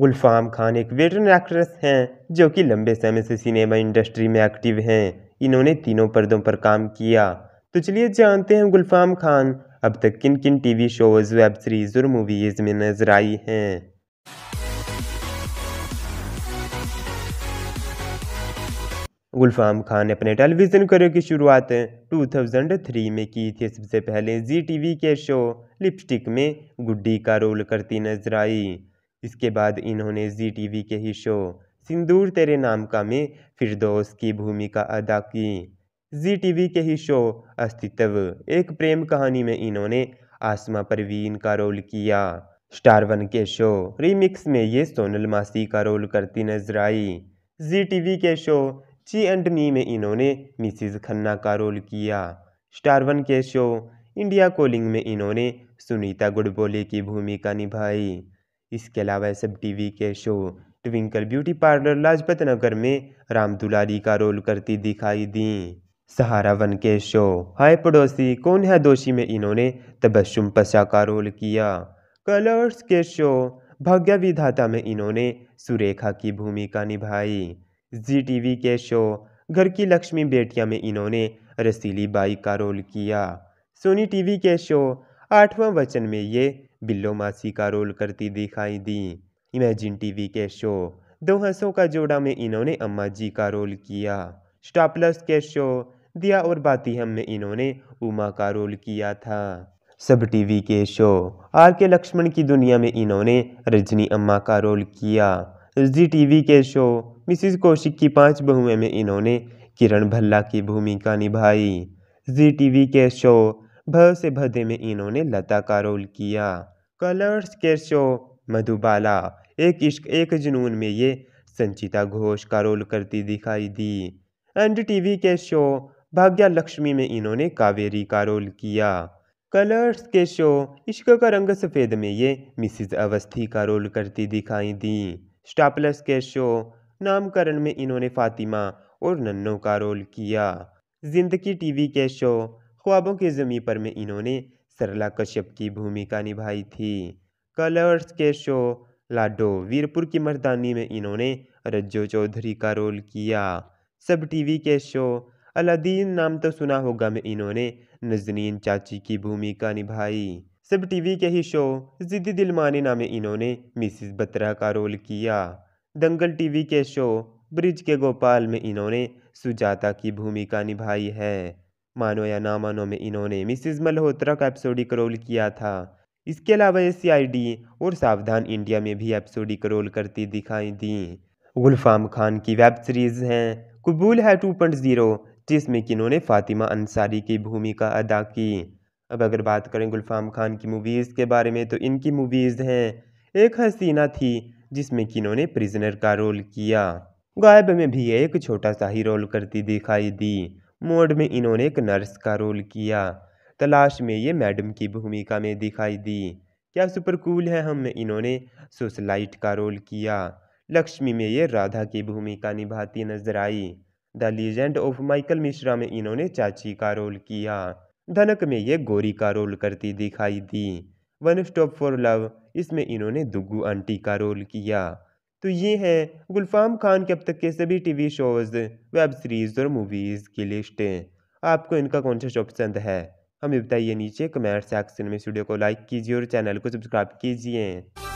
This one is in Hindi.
गुलफाम खान एक वेटरन एक्ट्रेस हैं जो कि लंबे समय से सिनेमा इंडस्ट्री में एक्टिव हैं इन्होंने तीनों पर्दों पर काम किया तो चलिए जानते हैं गुलफाम खान अब तक किन किन टीवी शोज़ वेब सीरीज़ और मूवीज़ में नजर आई हैं गुलफाम खान ने अपने टेलीविज़न करियर की शुरुआत 2003 में की थी सबसे पहले जी टीवी के शो लिपस्टिक में गुड्डी का रोल करती नजर आई इसके बाद इन्होंने जी टी के ही शो सिंदूर तेरे नाम का में फिरदौस की भूमिका अदा की जी टी के ही शो अस्तित्व एक प्रेम कहानी में इन्होंने आसमा परवीन का रोल किया स्टार वन के शो रीमिक्स में ये सोनल मासी का रोल करती नजर आई जी टी के शो ची एंड मी में इन्होंने मिसिज खन्ना का रोल किया स्टार वन के शो इंडिया कॉलिंग में इन्होंने सुनीता गुडबोले की भूमिका निभाई इसके अलावा एस एम टी वी के show Twinkle beauty parlour Lajpat Nagar में राम दुलारी का रोल करती दिखाई दी सहारा वन के शो हाय पड़ोसी कौन है दोषी में इन्होंने तबस्म पशा का रोल किया कलर्स के शो भाग्य विधाता में इन्होंने सुरेखा की भूमिका निभाई जी टीवी के शो घर की लक्ष्मी बेटिया में इन्होंने रसीली बाई का रोल किया सोनी टीवी के शो आठवां वचन में ये बिल्लो मासी का रोल करती दिखाई दी इमेजिन टीवी के शो दो हंसों का जोड़ा में इन्होंने अम्मा जी का रोल किया स्टॉपलस के शो दिया और बाती हम में इन्होंने उमा का रोल किया था सब टीवी के शो आर के लक्ष्मण की दुनिया में इन्होंने रजनी अम्मा का रोल किया जी टीवी के शो मिसिज कौशिक की पांच बहुएं में इन्होंने किरण भल्ला की भूमिका निभाई जी टीवी के शो भ से भदे में इन्होंने लता का रोल किया कलर्स के शो मधुबाला एक इश्क एक जुनून में ये संचिता घोष का रोल करती दिखाई दी एंड टीवी के शो भाग्या लक्ष्मी में इन्होंने कावेरी का रोल किया कलर्स के शो इश्क का रंग सफ़ेद में ये मिसिज अवस्थी का रोल करती दिखाई दी स्टापलस के शो नामकरण में इन्होंने फातिमा और नन्नो का रोल किया जिंदगी टीवी के शो ख्वाबों के ज़मी पर में इन्होंने सरला कश्यप की भूमिका निभाई थी कलर्स के शो लाडो वीरपुर की मर्दानी में इन्होंने रज्जो चौधरी का रोल किया सब टीवी के शो अलादीन नाम तो सुना होगा में इन्होंने नजनीन चाची की भूमिका निभाई सब टीवी के ही शो जिद्दी नाम नामे इन्होंने मिसिस बत्रा का रोल किया दंगल टीवी के शो ब्रिज के गोपाल में इन्होंने सुजाता की भूमिका निभाई है मानो या ना मानो में इन्होंने मिसिज मल्होत्रा का एपिसोडिक रोल किया था इसके अलावा एस सी और सावधान इंडिया में भी एपिसोडिक रोल करती दिखाई दी गुलफाम खान की वेब सीरीज़ हैं कबूल है टू पॉइंट ज़ीरो जिसमें कि इन्होंने फ़ातिमा अंसारी की भूमिका अदा की अब अगर बात करें गुलफाम खान की मूवीज़ के बारे में तो इनकी मूवीज़ हैं एक हसीना थी जिसमें कि इन्होंने प्रिजनर का रोल किया गायब में भी एक छोटा सा ही रोल करती दिखाई दी मोड में इन्होंने एक नर्स का रोल किया तलाश में ये मैडम की भूमिका में दिखाई दी क्या सुपर कूल है हम इन्होंने सोशलाइट का रोल किया लक्ष्मी में ये राधा की भूमिका निभाती नजर आई the legend of Michael Mishra में इन्होंने चाची का रोल किया धनक में ये गोरी का रोल करती दिखाई दी वन स्टॉप फॉर लव इसमें इन्होंने दुग्गू आंटी का रोल किया तो ये है गुलफाम खान के अब तक के सभी टीवी शोज़ वेब सीरीज़ और मूवीज़ की लिस्ट आपको इनका कौन सा शो पसंद है हमें बताइए नीचे कमेंट सेक्शन में इस वीडियो को लाइक कीजिए और चैनल को सब्सक्राइब कीजिए